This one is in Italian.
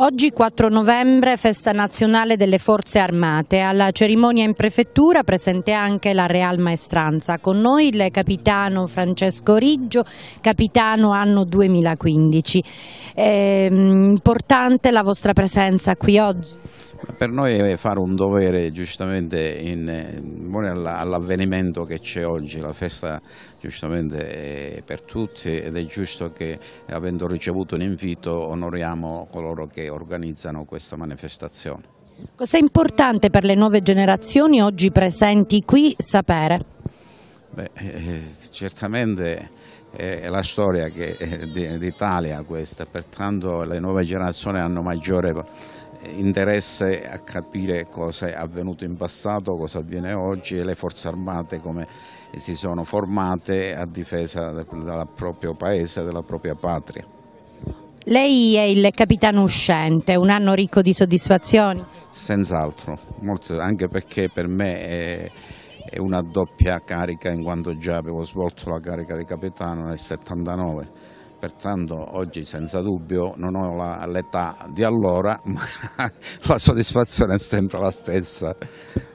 Oggi 4 novembre, festa nazionale delle Forze Armate. Alla cerimonia in prefettura presente anche la Real Maestranza. Con noi il capitano Francesco Riggio, capitano anno 2015. È ehm, importante la vostra presenza qui oggi? per noi è fare un dovere giustamente in, all'avvenimento che c'è oggi, la festa giustamente è per tutti ed è giusto che avendo ricevuto un invito onoriamo coloro che organizzano questa manifestazione. Cos'è importante per le nuove generazioni oggi presenti qui sapere? Beh, eh, certamente eh, è la storia eh, d'Italia questa, pertanto le nuove generazioni hanno maggiore eh, interesse a capire cosa è avvenuto in passato, cosa avviene oggi e le forze armate come si sono formate a difesa del proprio paese, della propria patria. Lei è il capitano uscente, un anno ricco di soddisfazioni? Senz'altro, anche perché per me... È è una doppia carica in quanto già avevo svolto la carica di capitano nel 79, pertanto oggi senza dubbio non ho l'età di allora, ma la soddisfazione è sempre la stessa.